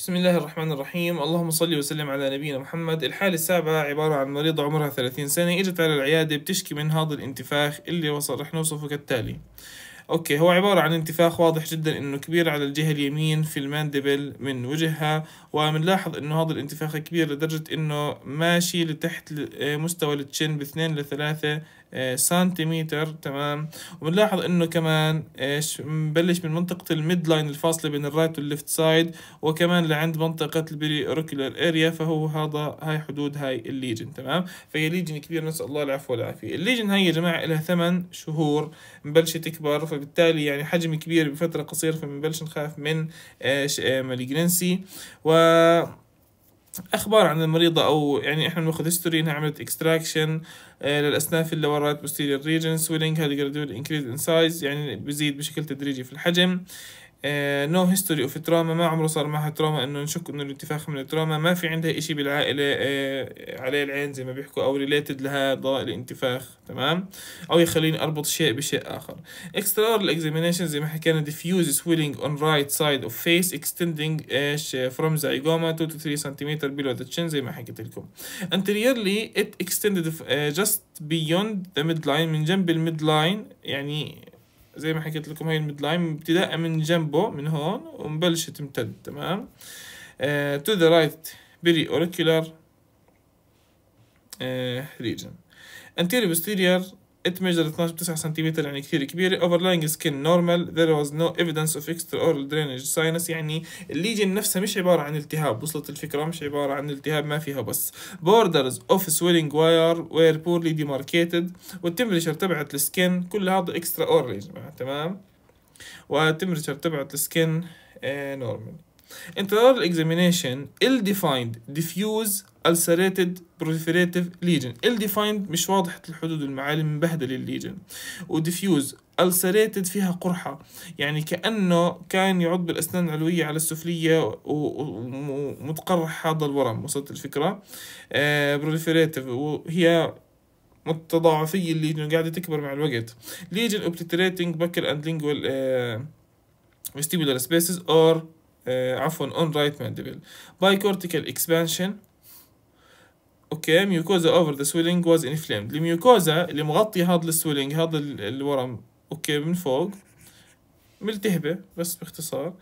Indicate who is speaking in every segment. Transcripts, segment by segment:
Speaker 1: بسم الله الرحمن الرحيم اللهم صل وسلم على نبينا محمد الحالة السابعة عبارة عن مريضة عمرها 30 سنة اجت على العيادة بتشكي من هذا الانتفاخ اللي وصل رح نوصفه كالتالي اوكي هو عبارة عن انتفاخ واضح جدا انه كبير على الجهة اليمين في الماندبل من وجهها وبنلاحظ انه هذا الانتفاخ كبير لدرجة انه ماشي لتحت آه، مستوى التشن باثنين لثلاثة آه، سنتيمتر تمام وبنلاحظ انه كمان ايش آه، مبلش من منطقة الميد لاين الفاصلة بين الرايت والليفت سايد وكمان لعند منطقة البري اوركيولار اريا فهو هذا هاي حدود هاي الليجن تمام فهي ليجن كبير نسأل الله العفو والعافية الليجن هاي يا جماعة لها ثمان شهور مبلشة تكبر فبالتالي يعني حجم كبير بفترة قصيرة فمنبلش نخاف من آه، آه، مالجنسي و اخبار عن المريضه او يعني احنا بناخذ هيستوري انها عملت اكستراكشن آه، للاسنان في اللورات posterior region swelling هذا gradual increase in size يعني بزيد بشكل تدريجي في الحجم نو هيستوري اوف تراما ما عمره صار معها تراما انه نشك انه الانتفاخ من التراما ما في عندها اشي بالعائله uh, عليه العين زي ما بيحكوا او ريليتد لها ضوائل الانتفاخ تمام او يخليني اربط شيء بشيء اخر external examination زي ما حكينا ديفيوز swelling on right side of face extending ايش آه، from zygoma 2 3 cm below the chin زي ما حكيت لكم anteriorly it extended جاست آه، just beyond the midline من جنب لاين يعني زي ما حكيت لكم هي الميد لاين ابتداء نعم. من جنبه من هون ومبلش تمتد تمام تو ذا رايت بري اوريكولار ريجن anterior posterior It measured 12.9 سنتيمتر يعني كتير كبيرة overlying skin normal there was no evidence of extra oral drainage sinus يعني الليجن نفسها مش عبارة عن التهاب وصلت الفكرة مش عبارة عن التهاب ما فيها بس borders of swelling wire were poorly demarcated والتمبريشر تبعت السكن كل هذا extra oral يا جماعة تمام والتمبريشر تبعت السكن نورمال آه، انتظار الاكزامينيشن ill defined diffuse ulcerated proliferative lesion ill defined مش واضحة الحدود والمعالم مبهدلة الليجن وديفيوز ulcerated فيها قرحة يعني كأنه كان يعض بالأسنان العلوية على السفلية ومتقرح هذا الورم وصلت الفكرة آه proliferative وهي متضاعفية الليجن قاعدة تكبر مع الوقت ليجن obliterating buckle and lingual آه vestibular spaces or آه، عفوا on right mandible bicortical expansion اوكي ميوكوزا اوفر ذا swelling was inflamed الميوكوزا اللي مغطي هذا السويلينج هذا الورم اوكي من فوق ملتهبة بس باختصار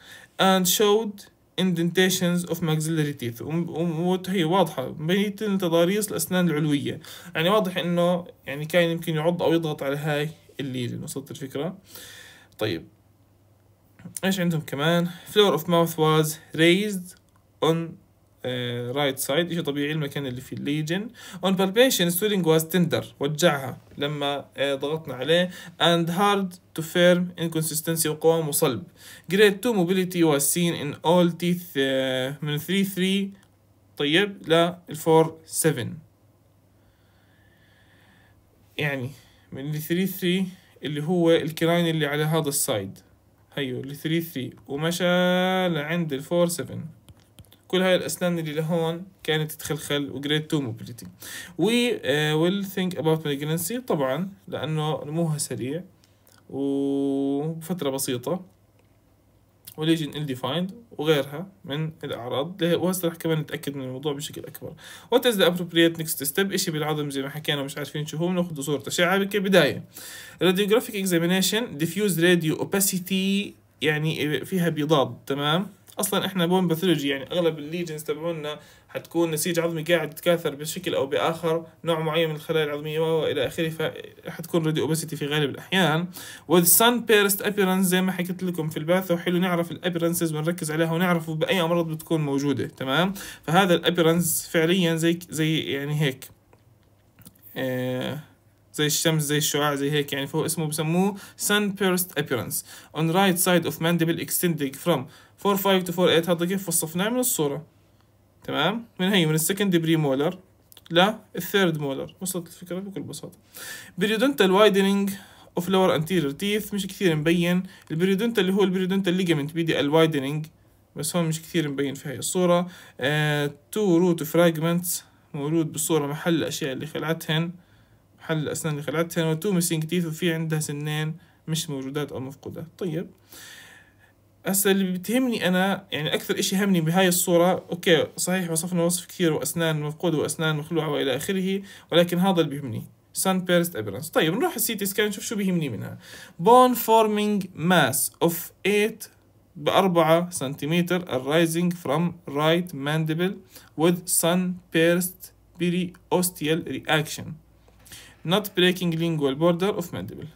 Speaker 1: and showed indentations of maxillary teeth وهي واضحة بين تضاريس الأسنان العلوية يعني واضح إنه يعني كان يمكن يعض أو يضغط على هاي الليل وصلت الفكرة طيب ايش عندهم كمان فلور اوف ماوث واز raised اون رايت سايد شيء طبيعي المكان اللي فيه الليجن اون بالبيشن swelling واز تندر وجعها لما uh, ضغطنا عليه اند هارد تو فيرم inconsistency وقوام وصلب جريد 2 موبيليتي واز سين ان اول تيث من 3 3 طيب ل 4 7 يعني من 3 3 اللي هو الكراين اللي على هذا السايد هيو أيوه، ال 3 3 ومشى لعند ال 4 7 كل هاي الاسنان اللي لهون كانت تخلخل وجريد 2 موبيليتي وي ويل ثينك اباوت مالجنسي طبعا لانه نموها سريع وفتره بسيطه وليجن ديفايند وغيرها من الأعراض وهسه رح كمان نتأكد من الموضوع بشكل أكبر وات از ذا ابروبريت نيكست ستيب إشي بالعظم زي ما حكينا مش عارفين شو هو بناخذ صورة أشعة كبداية radiographic examination diffuse radio opacity يعني فيها بيضاد تمام اصلا احنا بون باثولوجي يعني اغلب الليجنز تبعونا حتكون نسيج عظمي قاعد يتكاثر بشكل او باخر نوع معين من الخلايا العظميه والى اخره فحتكون ريدي اوبسيتي في غالب الاحيان والسن بيرست ابيرنس زي ما حكيت لكم في الباث وحلو نعرف الابيرنسز بنركز عليها ونعرف باي امراض بتكون موجوده تمام فهذا الابيرنس فعليا زي زي يعني هيك إيه زي الشمس زي الشعاع زي هيك يعني فهو اسمه بسموه sun burst appearance on right side of mandible extending from 4.5 to 4.8 هذا كيف وصفناه من الصورة تمام من هي من السكندري مولر لا الثيرد مولر وصلت الفكرة بكل بساطة periodontal widening of lower anterior teeth مش كثير مبين البريودونتال اللي هو البريودونتال ligament بيدي الوايدنينج بس هون مش كثير مبين في هاي الصورة تو روت فراجمنتس مولود بالصورة محل الأشياء اللي خلعتهن حل الأسنان لخلعات ثانوي وتو ميسينج تيث وفي عندها سنين مش موجودات أو مفقودة طيب هسا اللي بتهمني انا يعني اكثر اشي همني بهاي الصورة اوكي صحيح وصفنا وصف كثير واسنان مفقودة واسنان مخلوعة والى اخره ولكن هذا اللي بيهمني سان بيرست ابيرنس طيب نروح السيتي سكان نشوف شو بيهمني منها بون فورمينج ماس اوف 8 بأربعة سنتيمتر arising from right mandible with sun pierced periosteal reaction not breaking lingual border of mandible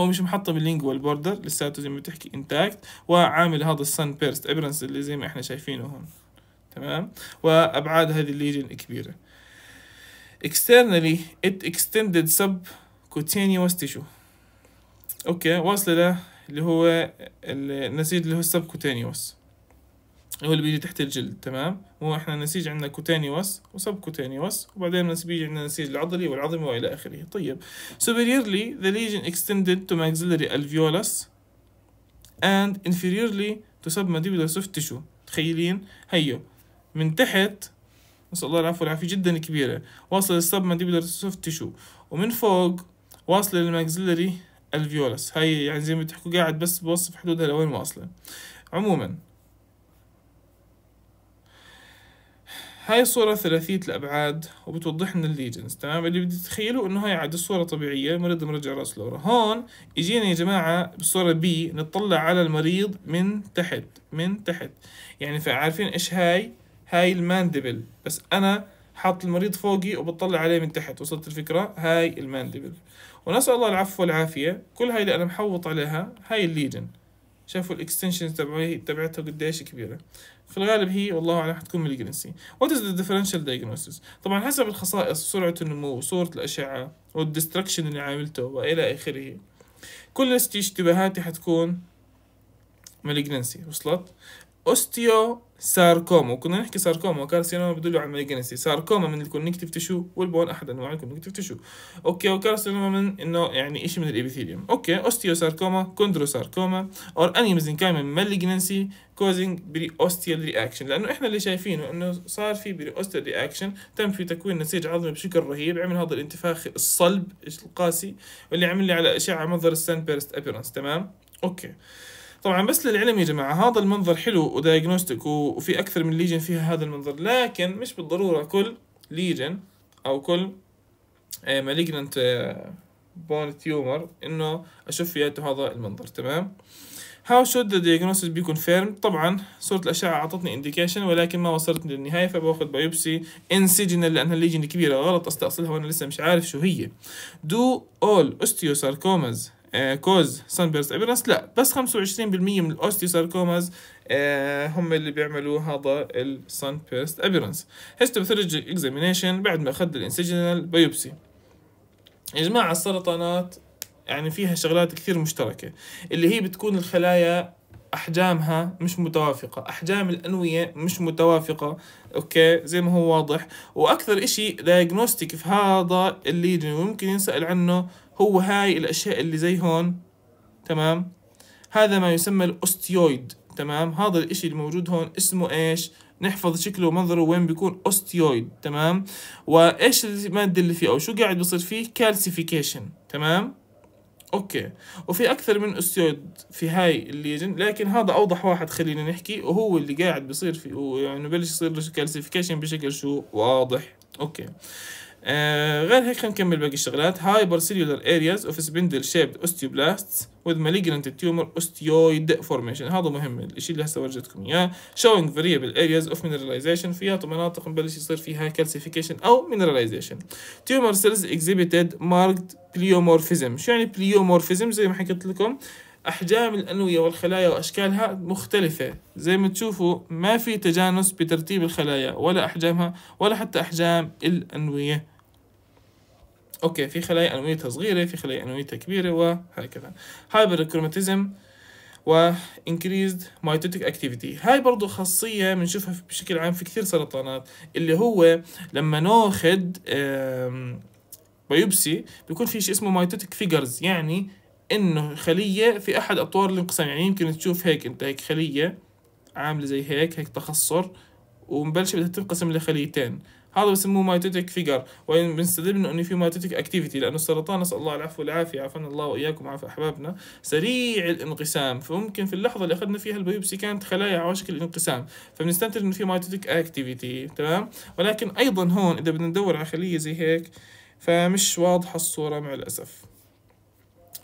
Speaker 1: هو مش محطم اللينجوال بوردر لساته زي ما بتحكي انتاكت وعامل هذا السن بيرست ابرنس اللي زي ما احنا شايفينه هون تمام وابعاد هذه الليجن كبيره externally it extended subcutaneous tissue اوكي واصله له اللي هو النسيج اللي هو السبكوتينيوس هو اللي بيجي تحت الجلد تمام هو احنا النسيج عندنا كوتانيوس وسب كوتانيوس وبعدين بيجي عندنا النسيج العضلي والعظمي والى اخره طيب superiorly the lesion extended to maxillary alveolus and inferiorly to submandibular soft tissue تخيلين هيو من تحت نسأل الله العفو والعافية جدا كبيرة واصلة للسبمنديبولار سوفت تشو ومن فوق واصلة للماكسيلري الفيولس هاي يعني زي ما بتحكوا قاعد بس بوصف حدودها لوين واصلة عموما هاي الصورة ثلاثية الأبعاد وبتوضح لنا الليجنز تمام اللي بدي تتخيله إنه هاي عاد الصورة طبيعية مريض مرجع رأس لورا هون إجينا يا جماعة بالصورة بي نطلع على المريض من تحت من تحت يعني فعارفين إيش هاي هاي الماندبل بس أنا حاط المريض فوقي وبطلع عليه من تحت وصلت الفكرة هاي الماندبل ونسأل الله العفو والعافية كل هاي اللي أنا محوط عليها هاي الليجن شافوا الاكستنشن تبعي تبعتها قديش كبيره في الغالب هي والله اعلم حتكون مالجنسي وات از ذا ديفرنشال دايجنوسيس طبعا حسب الخصائص سرعه النمو وصوره الاشعه والدستركشن اللي عاملته والى اخره كل اشتباهاتي حتكون مالجنسي وصلت اوستيو ساركوما وكنا نحكي ساركوما وكارسينوما بدل على المالجنسي ساركوما من الكونكتيف تشو والبون احد انواع الكونكتيف تشو اوكي وكارسينوما من انه يعني شيء من الابيثيليوم اوكي اوستيو ساركوما كوندرو ساركوما اور اني من مالجنسي كوزنج بري اوستيال رياكشن لانه احنا اللي شايفينه انه صار في بري اوستيال رياكشن تم في تكوين نسيج عظمي بشكل رهيب عمل هذا الانتفاخ الصلب القاسي واللي عمل لي على اشعه منظر السان بيرست ابيرنس تمام اوكي طبعا بس للعلم يا جماعه هذا المنظر حلو ودايجنوستيك وفي اكثر من ليجن فيها هذا المنظر لكن مش بالضروره كل ليجن او كل مالجننت بون تيومر انه اشوف فيها هذا المنظر تمام هاو شود ذا دايجنوستيك بي كونفيرم طبعا صورة الأشعة أعطتني انديكيشن ولكن ما وصلت للنهاية فباخذ بايوبسي انسجنال لأنها الليجن كبيرة غلط أستأصلها وأنا لسه مش عارف شو هي دو اول اوستيوساركوماز آه، كوز سانبرس ابيرنس لا بس 25% من الاوستيوساركوماز آه، هم اللي بيعملوا هذا السان بيرست ابيرنس هيستوباثولوجيك اكزامينيشن بعد ما اخذ الانسجنال بايوبسي يا جماعه السرطانات يعني فيها شغلات كثير مشتركه اللي هي بتكون الخلايا احجامها مش متوافقه احجام الانويه مش متوافقه اوكي زي ما هو واضح واكثر اشي دايجنوستيك في هذا اللي ممكن ينسال عنه هو هاي الأشياء اللي زي هون تمام هذا ما يسمى الأوستيويد تمام هذا الإشي اللي موجود هون اسمه إيش نحفظ شكله ومنظره وين بيكون أوستيويد تمام وإيش المادة اللي فيه أو شو قاعد بصير فيه كالسيفيكيشن تمام اوكي وفي اكثر من استيود في هاي الليجن لكن هذا اوضح واحد خلينا نحكي وهو اللي قاعد بصير فيه يعني بلش يصير له كالسيفيكيشن بشكل شو واضح اوكي آه، غير هيك خلينا نكمل باقي الشغلات هايبر سيلولار ارياز اوف سبندل شيبد اوستيوبلاستس وذ مالجننت تيومر اوستيويد فورميشن هذا مهم الشيء اللي هسه ورجتكم اياه شوينج فاريبل ارياز اوف مينراليزيشن فيها مناطق مبلش يصير فيها كالسيفيكيشن او مينراليزيشن تيومر سيلز اكزيبيتد ماركت بليومورفيزم شو يعني بليومورفيزم زي ما حكيت لكم احجام الانويه والخلايا واشكالها مختلفه زي ما تشوفوا ما في تجانس بترتيب الخلايا ولا احجامها ولا حتى احجام الانويه اوكي في خلايا انويتها صغيره في خلايا انويتها كبيره وهكذا هايبر كروماتيزم و increased mitotic activity هاي برضو خاصية بنشوفها بشكل عام في كثير سرطانات اللي هو لما ناخد بيوبسي بيكون في شيء اسمه mitotic figures يعني انه خلية في احد اطوار الانقسام يعني يمكن تشوف هيك انت هيك خلية عاملة زي هيك هيك تخصر ومبلشة بدها تنقسم لخليتين هذا بسموه مايتوتيك فيجر وين بنستدل انه في مايتوتيك اكتيفيتي لانه السرطان نسال الله العفو والعافيه عافانا الله واياكم وعافى احبابنا سريع الانقسام فممكن في اللحظه اللي اخذنا فيها البيوبسي كانت خلايا على شكل انقسام فبنستنتج انه في مايتوتيك اكتيفيتي تمام ولكن ايضا هون اذا بدنا ندور على خليه زي هيك فمش واضحه الصوره مع الاسف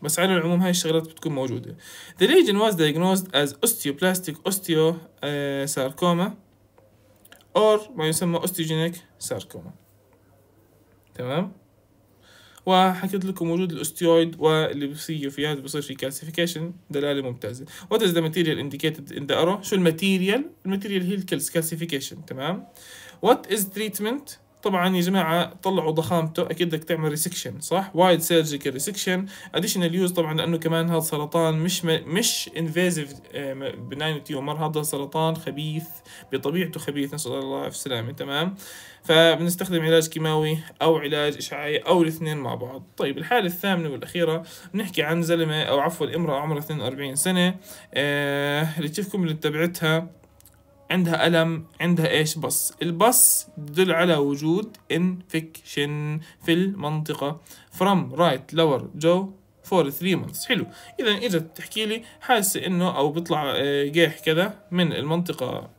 Speaker 1: بس على العموم هاي الشغلات بتكون موجودة. The lesion was diagnosed as osteoplastic osteosarcoma or ما يسمى osteogenic sarcoma تمام وحكيت لكم وجود الاستيويد واللي فيها بصير في كالسيفيكيشن دلاله ممتازه وات از ذا ماتيريال انديكيتد ان ذا ارو شو الماتيريال الماتيريال هي الكالسيفيكيشن تمام وات از تريتمنت طبعا يا جماعه طلعوا ضخامته اكيد بدك تعمل ريسكشن صح وايد سيرجيكال ريسكشن اديشنال يوز طبعا لانه كمان هذا سرطان مش م... مش انفيزيف آه، بناين تيومر هذا سرطان خبيث بطبيعته خبيث نسال الله في السلامه تمام فبنستخدم علاج كيماوي او علاج اشعاعي او الاثنين مع بعض طيب الحاله الثامنه والاخيره بنحكي عن زلمه او عفوا امراه عمرها 42 سنه آه اللي تشوفكم اللي تبعتها عندها ألم عندها إيش بص البص تدل على وجود infection في المنطقة from right lower jaw for ثري months حلو إذا إجت تحكي لي حاسة إنه أو بيطلع آه، جيح كذا من المنطقة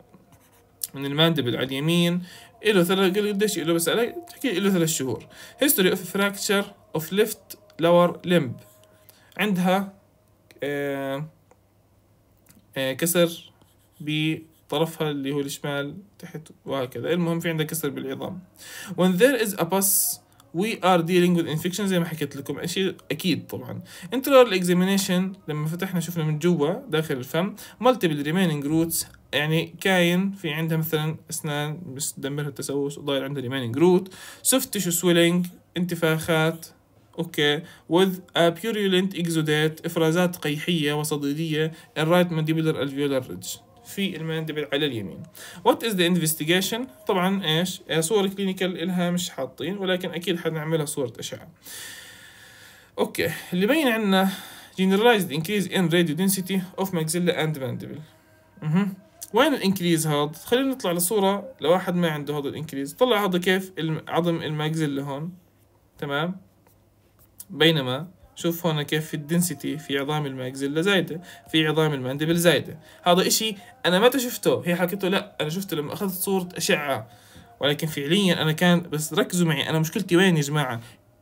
Speaker 1: من الماندبل على اليمين له ثلاث قديش له بس علي تحكي له ثلاث شهور history of fracture of left lower limb عندها آه، آه، كسر ب طرفها اللي هو الشمال تحت وهكذا المهم في عندك كسر بالعظام when there is a pus we are dealing with infection زي ما حكيت لكم اشي اكيد طبعا انترال examination لما فتحنا شفنا من جوا داخل الفم multiple remaining roots يعني كاين في عندها مثلا اسنان بس دمرها التسوس وضايل عندها remaining root soft tissue swelling انتفاخات اوكي with a purulent exudate افرازات قيحيه وصديديه in right mandibular alveolar ridge في المانديبل على اليمين وات از ذا انفستيجيشن طبعا ايش إيه، صور كلينيكال الها مش حاطين ولكن اكيد حنعملها صورة اشعة اوكي اللي بين عندنا generalized increase in radio density of maxilla and mandible اها وين الانكريز هذا؟ خلينا نطلع لصورة لواحد ما عنده هذا الانكريز طلع هذا كيف عظم الماكزيلا هون تمام بينما شوف هون كيف في الدنسيتي في عظام الماكزيلا زايدة في عظام الماندبل زايدة هذا إشي أنا متى شفته هي حكيته لا أنا شفته لما أخذت صورة أشعة ولكن فعليا أنا كان بس ركزوا معي أنا مشكلتي وين يا جماعة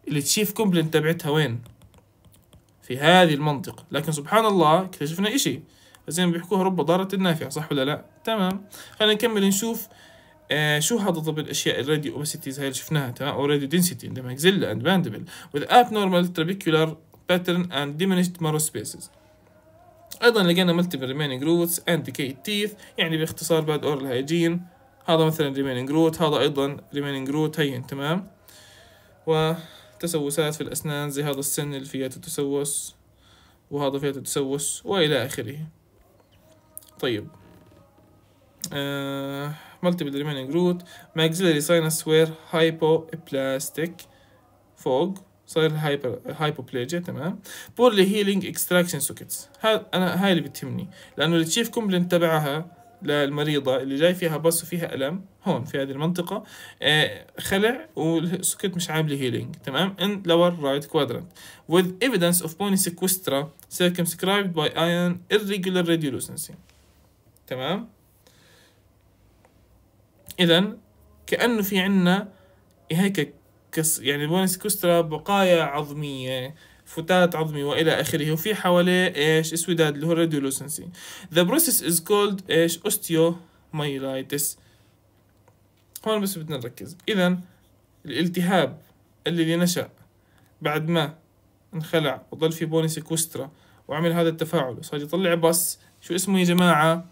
Speaker 1: التشيف كومبلين تبعتها وين في هذه المنطقة لكن سبحان الله اكتشفنا إشي زي ما بيحكوها رب ضارة النافع صح ولا لا تمام خلينا نكمل نشوف آه شو هذا طب الاشياء الراديو اوبسيتيز هاي اللي شفناها تمام اوريدي دنسيتي عندما اكزيلا اند باندبل وذ abnormal trabecular pattern and diminished marrow spaces ايضا لقينا multiple remaining roots and decayed teeth يعني باختصار بعد اورال هايجين هذا مثلا remaining root هذا ايضا remaining root هين تمام وتسوسات في الاسنان زي هذا السن اللي فيها تسوس وهذا فيها تسوس والى اخره طيب آه multiple remaining root maxillary sinus where hypoplastic فوق صاير هايبر هايبوبليجيا تمام poorly healing extraction sockets انا هاي اللي بتهمني لانه التشيف كومبلين تبعها للمريضة اللي جاي فيها بس وفيها ألم هون في هذه المنطقة آه خلع والسكت مش عامل هيلينج تمام in lower right quadrant with evidence of بوني sequestra circumscribed by iron irregular radiolucency تمام إذا كأنه في عنا هيك كس يعني بونس كوسترا بقايا عظمية فتات عظمي والى اخره وفي حواليه ايش اسوداد اللي هو الريديولوسنسي ذا بروسيس از كولد ايش مايلايتس هون بس بدنا نركز اذا الالتهاب اللي نشا بعد ما انخلع وضل في بونس كوسترا وعمل هذا التفاعل وصار يطلع بص شو اسمه يا جماعه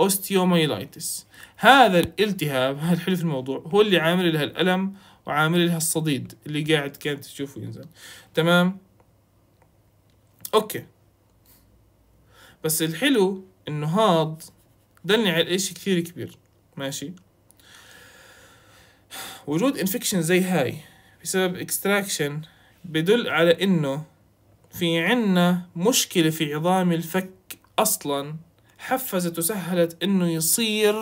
Speaker 1: أوستيوميلايتس هذا الالتهاب هنحل في الموضوع هو اللي عامل لها الألم وعامل لها الصديد اللي قاعد كانت تشوفه ينزل تمام أوكي بس الحلو إنه هاد دلني على إشي كثير كبير ماشي وجود انفكشن زي هاي بسبب اكستراكشن بدل على انه في عنا مشكلة في عظام الفك اصلا حفزت وسهلت انه يصير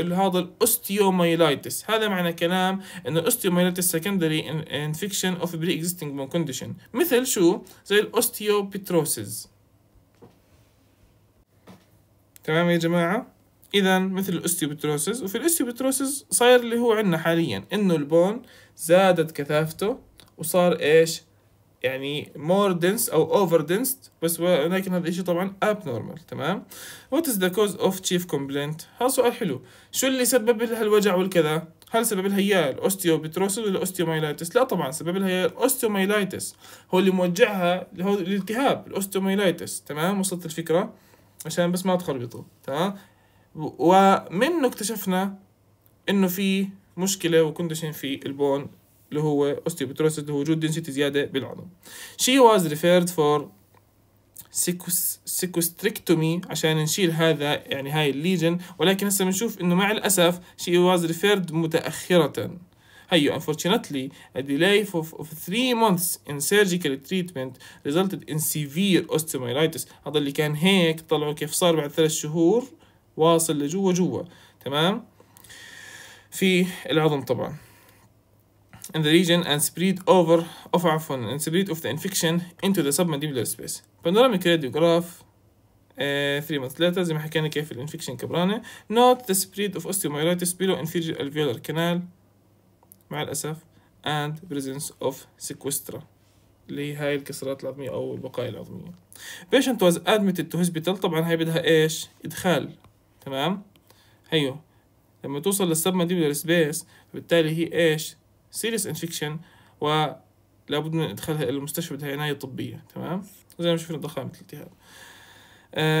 Speaker 1: هذا الاوستيومايلايتس هذا معنى كلام ان الاوستيومايلايتس سكندري انفكشن اوف بري اكزيستنج كونديشن مثل شو زي الاوستيوبيتروسيس تمام يا جماعه اذا مثل الاوستيوبيتروسيس وفي الاوستيوبيتروسيس صاير اللي هو عندنا حاليا انه البون زادت كثافته وصار ايش يعني مور دنس أو اوفر دنس بس ولكن هذا الشيء طبعا اب نورمال تمام وات از ذا كوز اوف تشيف كومبلينت هذا سؤال حلو شو اللي سبب لها الوجع والكذا هل سبب لها اياه الاوستيوبتروسيس ولا الاوستيومايلايتس؟ لا طبعا سبب لها اياه الاوستيومايلايتس هو اللي موجعها هو الالتهاب الاوستيومايلايتس تمام وصلت الفكره؟ عشان بس ما تخربطوا تمام؟ ومنه اكتشفنا انه في مشكله وكونديشن في البون اللي هو osteoporosis اللي هو وجود density زيادة بالعظم she was referred for سيكوستريكتومي عشان نشيل هذا يعني هاي الليجن ولكن هسه بنشوف انه مع الاسف she was referred متاخره هيو unfortunately a delay of, of three months in surgical treatment resulted in severe osteomyelitis هذا اللي كان هيك طلعوا كيف صار بعد ثلاث شهور واصل لجوا جوا تمام في العظم طبعا in the region and spread over of عفوا and spread of the infection into the submandibular space panoramic radiograph 3 months later زي ما حكينا كيف الانفكشن كبرانه note the spread of osteomyelitis below inferior alveolar canal مع الأسف and presence of sequestra اللي هي هاي الكسرات العظمية أو البقايا العظمية patient was admitted to hospital طبعا هاي بدها إيش إدخال تمام هيو لما توصل للسب مانديبولار سبيس بالتالي هي إيش سيريس انفكشن ولا بد من ادخالها الى المستشفى عناية طبيه تمام زي ما شفنا ضخامه الالتهاب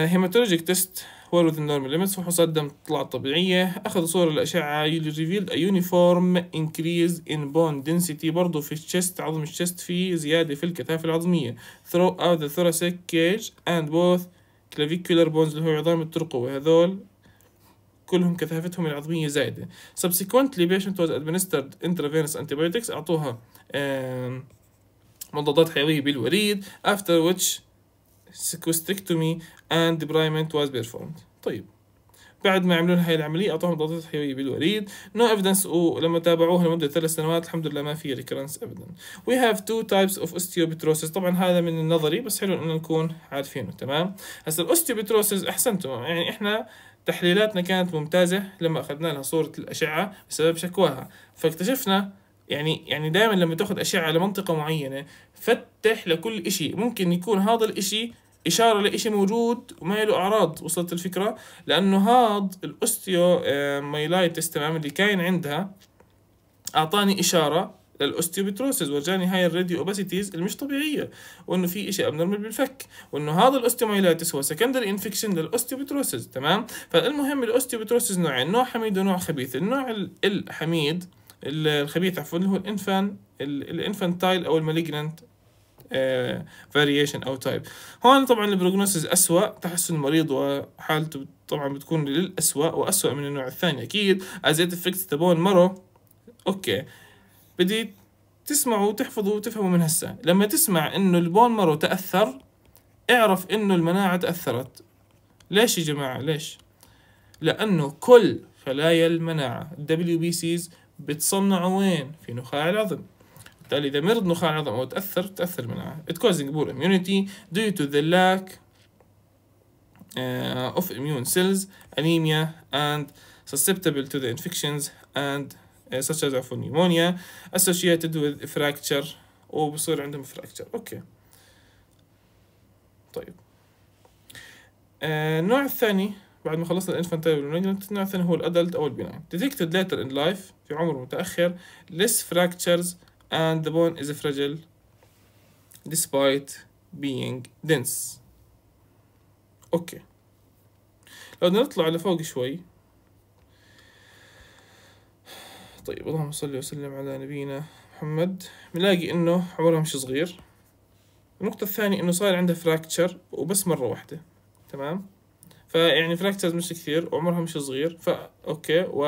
Speaker 1: هيماتولوجيك تيست هو within normal limits فحوصات دم طلعت طبيعية أخذ صور الأشعة revealed a uniform increase in bone density برضه في الشست عظم الشست في زيادة في الكثافة العظمية throughout the thoracic cage and both clavicular bones اللي هو عظام الترقوة هذول كلهم كثافتهم العظمية زائدة subsequently patient was administered intravenous antibiotics أعطوها مضادات حيوية بالوريد after which sequestrectomy and debridement was performed طيب بعد ما عملوا هاي العملية أعطوهم مضادات حيوية بالوريد نو no ايفيدنس ولما تابعوها لمدة ثلاث سنوات الحمد لله ما في ريكرنس ابدا وي هاف تو تايبس اوف اوستيوبتروسس طبعا هذا من النظري بس حلو انه نكون عارفينه تمام هسا الاوستيوبتروسس احسنتم يعني احنا تحليلاتنا كانت ممتازة لما أخذنا لها صورة الأشعة بسبب شكواها فاكتشفنا يعني يعني دائما لما تاخذ أشعة لمنطقة معينة فتح لكل إشي ممكن يكون هذا الإشي إشارة لإشي موجود وما له أعراض وصلت الفكرة لأنه هذا الأستيو آه، مايلايتس تمام اللي كاين عندها أعطاني إشارة الاوستيوبتروسز ورجاني هاي الراديو اوباسيتيز المش طبيعيه وانه في شيء ابنورمال بالفك وانه هذا الاوستيومايلاتس هو سكندري انفكشن للاوستيوبتروسز تمام فالمهم الاوستيوبتروسز نوعين نوع حميد ونوع خبيث النوع الحميد الخبيث عفوا اللي هو الانفان الانفانتايل او المالجننت فاريشن آه، او تايب هون طبعا البروجنوسيس اسوء تحسن المريض وحالته طبعا بتكون للاسوء واسوء من النوع الثاني أكيد از ات affects تبون bone اوكي بدي تسمعوا وتحفظوا وتفهموا من هسه لما تسمع انه البون مرو تاثر اعرف انه المناعه تاثرت ليش يا جماعه ليش لانه كل خلايا المناعه الدبليو بي سيز بتصنعوا وين في نخاع العظم بالتالي اذا مرض نخاع العظم او تاثر تاثر المناعه it causing poor immunity due to the lack uh, of immune cells anemia and susceptible to the infections and such as for pneumonia associated with fracture وبصير عندهم fracture اوكي طيب النوع الثاني بعد ما خلصنا الانفانتايل والمالجنت النوع الثاني هو الادلت او البناين detected later in life في عمر متاخر less fractures and the bone is fragile despite being dense اوكي لو نطلع لفوق شوي طيب اللهم صل وسلم على نبينا محمد بنلاقي انه عمرها مش صغير النقطة الثانية انه صار عندها فراكتشر وبس مرة واحدة تمام فيعني فراكتشرز مش كثير وعمرها مش صغير فا اوكي و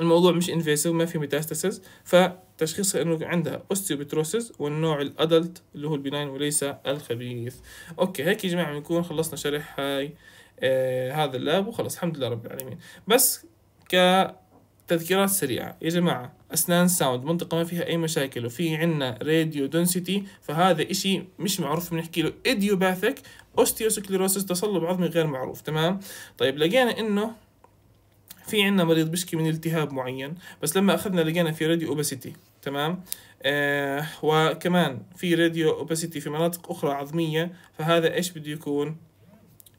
Speaker 1: الموضوع مش انفيسيف ما في ميتاستاسيس فتشخيصها انه عندها اوستيوبتروسيس والنوع الادلت اللي هو البناين وليس الخبيث اوكي هيك يا جماعه بنكون خلصنا شرح هاي آه هذا اللاب وخلص الحمد لله رب العالمين بس ك تذكيرات سريعة يا جماعة أسنان ساوند منطقة ما فيها أي مشاكل وفي عنا راديو دونسيتي فهذا إشي مش معروف بنحكي له إديوباثيك أوستيوسكليروسيس تصلب عظمي غير معروف تمام طيب لقينا إنه في عنا مريض بشكي من التهاب معين بس لما أخذنا لقينا في راديو أوباسيتي تمام آه وكمان في راديو أوباسيتي في مناطق أخرى عظمية فهذا إيش بده يكون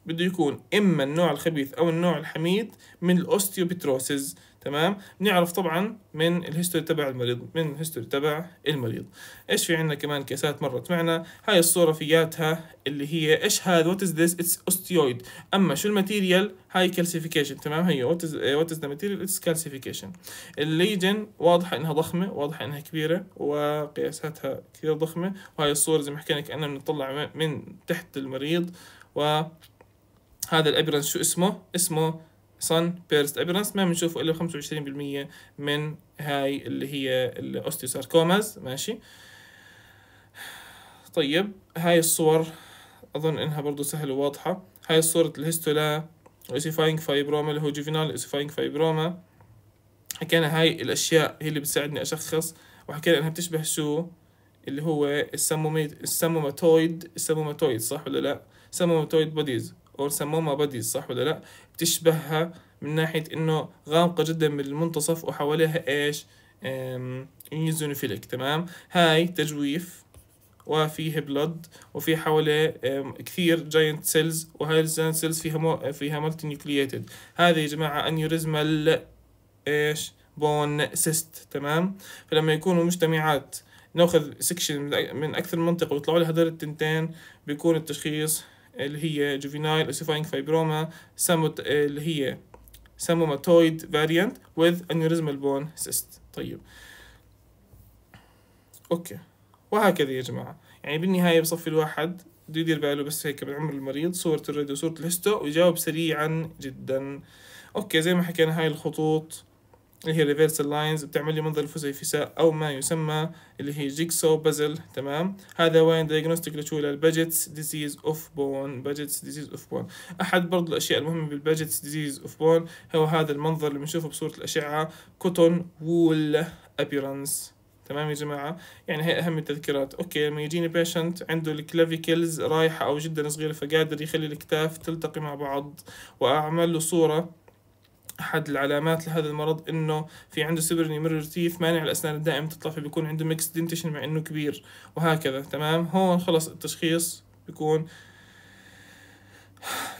Speaker 1: بده يكون إما النوع الخبيث أو النوع الحميد من الأوستيوبتروسيز تمام بنعرف طبعا من الهيستوري تبع المريض من الهيستوري تبع المريض ايش في عندنا كمان كيسات مرت معنا هاي الصوره فياتها اللي هي ايش هذا وات از ذس اتس اوستيويد اما شو الماتيريال هاي كالسيفيكيشن تمام هي وات از وات از ذا ماتيريال اتس كالسيفيكيشن الليجن واضحه انها ضخمه واضحه انها كبيره وقياساتها كثير ضخمه وهاي الصوره زي ما حكينا كاننا بنطلع من تحت المريض و هذا الابرنس شو اسمه اسمه sun بيرست appearance ما بنشوفه الا 25% من هاي اللي هي الاوستيوساركوماز ماشي طيب هاي الصور اظن انها برضو سهله وواضحه هاي صوره الهيستولا اوسيفاينج فايبروما اللي هو جوفينال اوسيفاينج فايبروما حكينا هاي الاشياء هي اللي بتساعدني اشخص وحكينا انها بتشبه شو اللي هو السموميد السموماتويد السموماتويد صح ولا لا سموماتويد بوديز سموما باديز صح ولا لا بتشبهها من ناحية انه غامقة جدا بالمنتصف وحواليها ايش انيزونوفيليك تمام هاي تجويف وفيه بلد وفي حواليه كثير جاينت سيلز وهاي الجاينت سيلز فيها مو فيها مالتي نيوكليتد هذه يا جماعه انيوريزمال ايش بون سيست تمام فلما يكونوا مجتمعات ناخذ سكشن من اكثر منطقه ويطلعوا لي هذول التنتين بيكون التشخيص اللي هي juvenile ossifying fibroma اللي هي سموماتويد variant with aneurysmal bone cyst طيب اوكي وهكذا يا جماعه يعني بالنهايه بصفي الواحد بده يدير باله بس هيك بالعمر المريض صورة الراديو وصورة الهستو ويجاوب سريعا جدا اوكي زي ما حكينا هاي الخطوط اللي هي ريفيرسال لاينز بتعمل لي منظر الفسيفساء او ما يسمى اللي هي جيكسو بازل تمام هذا وين دايجنوستيك لتولى الباجتس ديزيز اوف بون باجتس ديزيز اوف بون احد برضو الاشياء المهمه بالباجتس ديزيز اوف بون هو هذا المنظر اللي بنشوفه بصوره الاشعه كوتون وول ابيرانس تمام يا جماعة يعني هي أهم التذكيرات أوكي لما يجيني بيشنت عنده الكلافيكلز رايحة أو جدا صغيرة فقادر يخلي الأكتاف تلتقي مع بعض وأعمل له صورة احد العلامات لهذا المرض انه في عنده سبرني مرور تيف مانع الاسنان الدائم تطلع فبيكون عنده ميكس دنتيشن مع انه كبير وهكذا تمام هون خلص التشخيص بيكون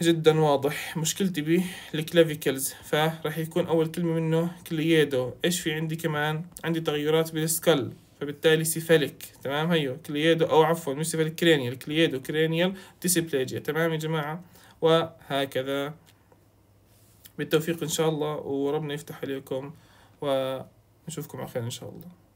Speaker 1: جدا واضح مشكلتي به الكلافيكلز فراح يكون اول كلمه منه كلييدو ايش في عندي كمان عندي تغيرات بالسكال فبالتالي سيفاليك تمام هيو كلييدو او عفوا مش سيفاليك كرينيال كلييدو كرينيال ديسبلاجيا تمام يا جماعه وهكذا بالتوفيق إن شاء الله وربنا يفتح عليكم ونشوفكم على خير إن شاء الله